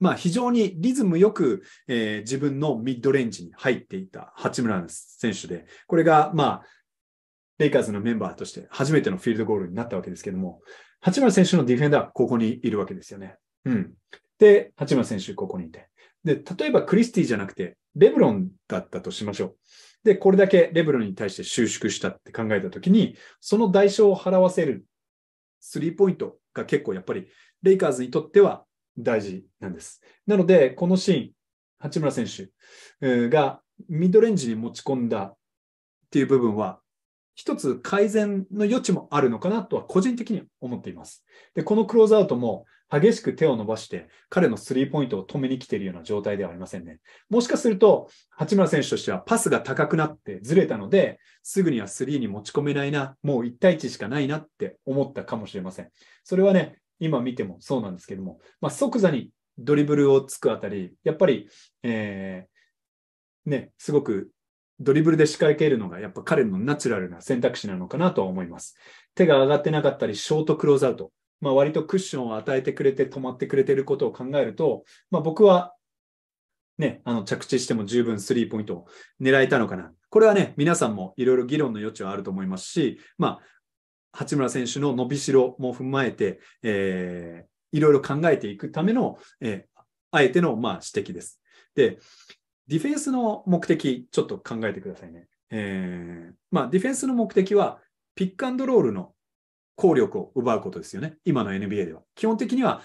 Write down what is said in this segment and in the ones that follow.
まあ、非常にリズムよく、えー、自分のミッドレンジに入っていた八村選手で、これが、まあ、レイカーズのメンバーとして初めてのフィールドゴールになったわけですけども、八村選手のディフェンダーはここにいるわけですよね。うん。で、八村選手ここにいて。で、例えばクリスティじゃなくて、レブロンだったとしましょう。で、これだけレブロンに対して収縮したって考えたときに、その代償を払わせるスリーポイントが結構やっぱりレイカーズにとっては大事なんです。なので、このシーン、八村選手がミッドレンジに持ち込んだっていう部分は、一つ改善の余地もあるのかなとは個人的に思っています。で、このクローズアウトも激しく手を伸ばして彼のスリーポイントを止めに来ているような状態ではありませんね。もしかすると、八村選手としてはパスが高くなってずれたので、すぐにはスリーに持ち込めないな、もう1対1しかないなって思ったかもしれません。それはね、今見てもそうなんですけども、まあ、即座にドリブルをつくあたり、やっぱり、えー、ね、すごくドリブルで仕掛けるのが、やっぱ彼のナチュラルな選択肢なのかなとは思います。手が上がってなかったり、ショートクローズアウト。まあ、割とクッションを与えてくれて、止まってくれてることを考えると、まあ、僕は、ね、あの着地しても十分スリーポイントを狙えたのかな。これはね、皆さんもいろいろ議論の余地はあると思いますし、まあ、八村選手の伸びしろも踏まえて、えー、いろいろ考えていくための、えー、あえての、まあ、指摘です。で、ディフェンスの目的、ちょっと考えてくださいね。えー、まあ、ディフェンスの目的は、ピックアンドロールの効力を奪うことですよね。今の NBA では。基本的には、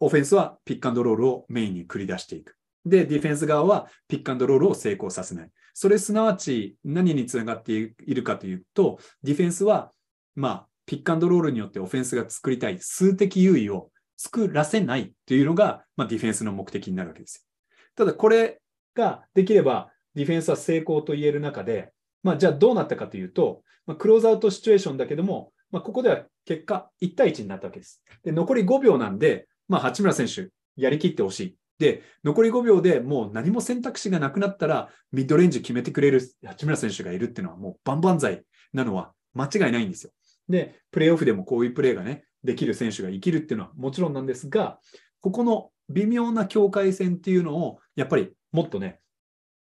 オフェンスはピックアンドロールをメインに繰り出していく。で、ディフェンス側はピックアンドロールを成功させない。それすなわち何につながっているかというと、ディフェンスは、まあ、ピックアンドロールによってオフェンスが作りたい数的優位を作らせないっていうのが、まあ、ディフェンスの目的になるわけですよ。ただこれができればディフェンスは成功と言える中で、まあ、じゃあどうなったかというと、まあ、クローズアウトシチュエーションだけども、まあ、ここでは結果1対1になったわけです。で残り5秒なんで、まあ、八村選手やりきってほしい。で残り5秒でもう何も選択肢がなくなったらミッドレンジ決めてくれる八村選手がいるっていうのはもう万々歳なのは間違いないんですよ。で、プレーオフでもこういうプレーがね、できる選手が生きるっていうのはもちろんなんですが、ここの微妙な境界線っていうのを、やっぱりもっとね、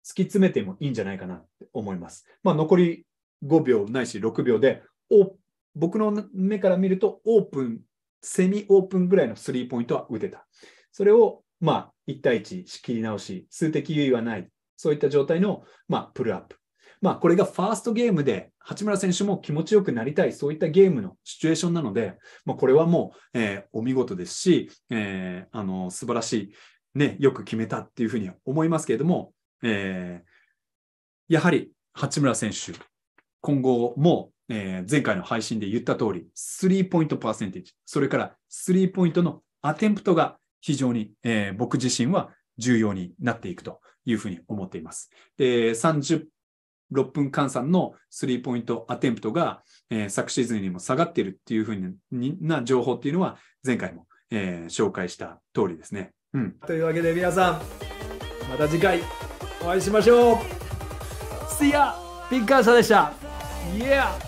突き詰めてもいいんじゃないかなって思います。まあ、残り5秒ないし6秒で、僕の目から見ると、オープン、セミオープンぐらいのスリーポイントは打てた。それを、まあ、1対1仕切り直し、数的優位はない、そういった状態の、まあ、プルアップ。まあ、これがファーストゲームで、八村選手も気持ちよくなりたい、そういったゲームのシチュエーションなので、まあ、これはもう、えー、お見事ですし、えー、あの素晴らしい、ね、よく決めたっていうふうに思いますけれども、えー、やはり八村選手、今後も、え前回の配信で言った通り、スリーポイントパーセンテージ、それからスリーポイントのアテンプトが非常に、え僕自身は重要になっていくというふうに思っています。で、30 6分換算のスリーポイントアテンプトが、えー、昨シーズンにも下がっているっていうふうな情報っていうのは前回も、えー、紹介した通りですね。うん、というわけで皆さんまた次回お会いしましょう See ya! ビッグアサーでした Yeah!